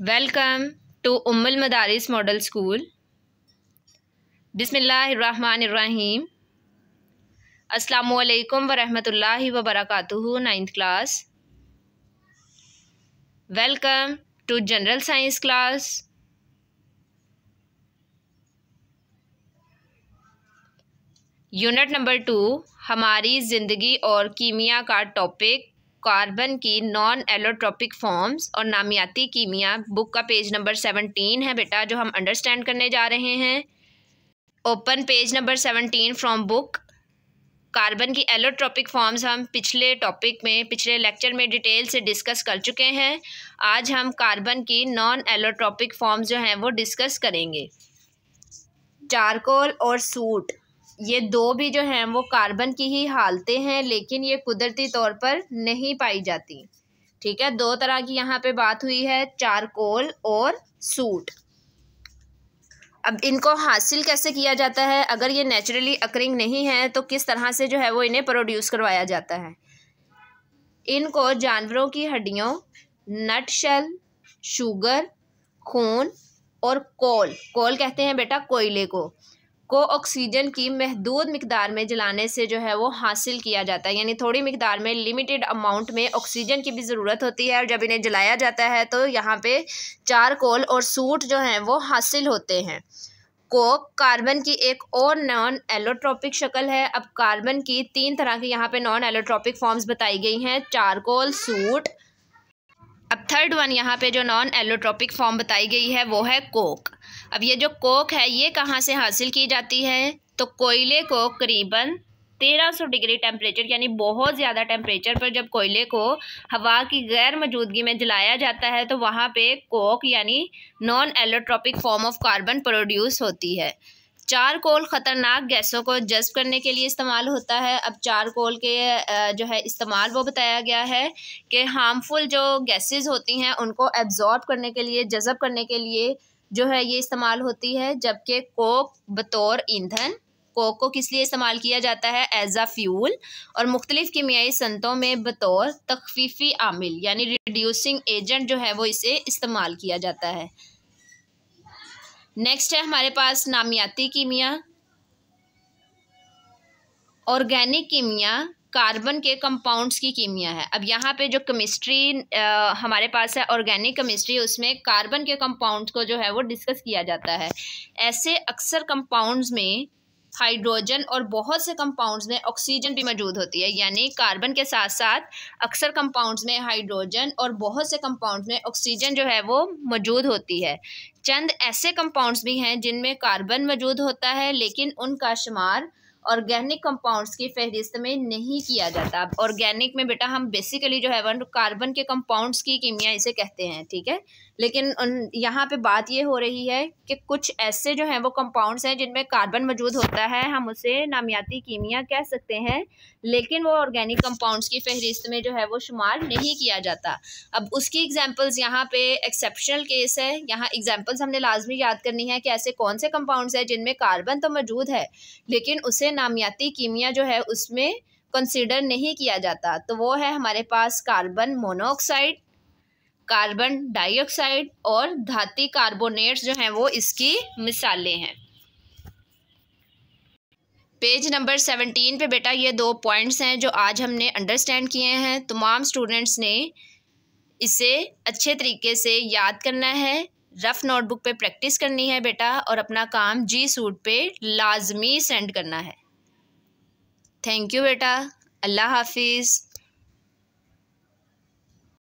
welcome to Ummul Madaris model school बिसमीम अल्लाम वरहमल वबरकू ninth class welcome to general science class unit number two हमारी ज़िंदगी और कीमिया का टॉपिक कार्बन की नॉन एलोट्रॉपिक फॉर्म्स और नामियाती कीमिया बुक का पेज नंबर सेवनटीन है बेटा जो हम अंडरस्टैंड करने जा रहे हैं open page number seventeen from book carbon की एलोट्रॉपिक फॉर्म्स हम पिछले टॉपिक में पिछले लेक्चर में डिटेल से डिस्कस कर चुके हैं आज हम कार्बन की नॉन एलोट्रॉपिक फॉर्म्स जो हैं वो डिस्कस करेंगे चारकोल और सूट ये दो भी जो हैं वो कार्बन की ही हालतें हैं लेकिन ये कुदरती तौर पर नहीं पाई जाती ठीक है दो तरह की यहाँ पे बात हुई है चारकोल और सूट अब इनको हासिल कैसे किया जाता है अगर ये नेचुरली अक्रिंग नहीं है तो किस तरह से जो है वो इन्हें प्रोड्यूस करवाया जाता है इनको जानवरों की हड्डियों नट शेल शुगर खून और कोल कोल कहते हैं बेटा कोयले को को ऑक्सीजन की महदूद मकदार में जलाने से जो है वो हासिल किया जाता है यानी थोड़ी मकदार में लिमिटेड अमाउंट में ऑक्सीजन की भी ज़रूरत होती है और जब इन्हें जलाया जाता है तो यहाँ पे चारकोल और सूट जो हैं वो हासिल होते हैं कोक कार्बन की एक और नॉन एलोट्रॉपिक शक्ल है अब कार्बन की तीन तरह की यहाँ पर नॉन एलोट्रॉपिक फॉर्म्स बताई गई हैं चारकोल सूट अब थर्ड वन यहाँ पर जो नॉन एलोट्रॉपिक फॉर्म बताई गई है वो है कोक अब ये जो कोक है ये कहाँ से हासिल की जाती है तो कोयले को करीबन 1300 डिग्री टेम्परेचर यानी बहुत ज़्यादा टेम्परेचर पर जब कोयले को हवा की गैर मौजूदगी में जलाया जाता है तो वहाँ पे कोक यानी non allotropic form of carbon produce होती है चार कोल ख़तरनाक गैसों को जज्ब करने के लिए इस्तेमाल होता है अब चार कोल के जो है इस्तेमाल वो बताया गया है कि हार्मफुल जो गैसेस होती हैं उनको एब्ज़ॉर्ब करने के लिए जज़ब करने के लिए जो है ये इस्तेमाल होती है जबकि कोक बतौर ईंधन कोक को किस लिए इस्तेमाल किया जाता है एज आ फ्यूल और मुख्तलिफ़ कीमियाई सनतों में बतौर तखफीफी आमिल यानी रिड्यूसिंग एजेंट जो है वो इसे इस्तेमाल किया जाता है नेक्स्ट है हमारे पास नामियाती कीमिया ऑर्गेनिक कीमिया कार्बन के कंपाउंड्स की कीमिया है अब यहाँ पे जो केमिस्ट्री हमारे पास है ऑर्गेनिक केमिस्ट्री उसमें कार्बन के कंपाउंड्स को जो है वो डिस्कस किया जाता है ऐसे अक्सर कंपाउंड्स में हाइड्रोजन और बहुत से कंपाउंड्स में ऑक्सीजन भी मौजूद होती है यानी कार्बन के साथ साथ अक्सर कंपाउंड्स में हाइड्रोजन और बहुत से कंपाउंड्स में ऑक्सीजन जो है वो मौजूद होती है चंद ऐसे कंपाउंड्स भी हैं जिनमें कार्बन मौजूद होता है लेकिन उनका शुमार ऑर्गेनिक कंपाउंड्स की फहरिस्त में नहीं किया जाता ऑर्गेनिक में बेटा हम बेसिकली जो है वन कार्बन के कंपाउंड्स की कीमिया इसे कहते हैं ठीक है लेकिन उन यहाँ पे बात ये हो रही है कि कुछ ऐसे जो हैं वो कंपाउंड्स हैं जिनमें कार्बन मौजूद होता है हम उसे नामियाती कीमिया कह सकते हैं लेकिन वो ऑर्गेनिक कंपाउंड्स की फहरिस्त में जो है वो शुमार नहीं किया जाता अब उसकी एग्जांपल्स यहाँ पे एक्सेप्शनल केस है यहाँ एग्जांपल्स हमने लाजमी याद करनी है कि ऐसे कौन से कंपाउंड्स हैं जिनमें कार्बन तो मौजूद है लेकिन उसे नामियाती कीमिया जो है उसमें कंसिडर नहीं किया जाता तो वो है हमारे पास कार्बन मोनोऑक्साइड कार्बन डाइऑक्साइड और धाती कार्बोनेट्स जो हैं वो इसकी मिसालें हैं पेज नंबर सेवनटीन पे बेटा ये दो पॉइंट्स हैं जो आज हमने अंडरस्टैंड किए हैं तमाम स्टूडेंट्स ने इसे अच्छे तरीके से याद करना है रफ़ नोटबुक पे प्रैक्टिस करनी है बेटा और अपना काम जी सूट पे लाजमी सेंड करना है थैंक यू बेटा अल्लाह हाफिज़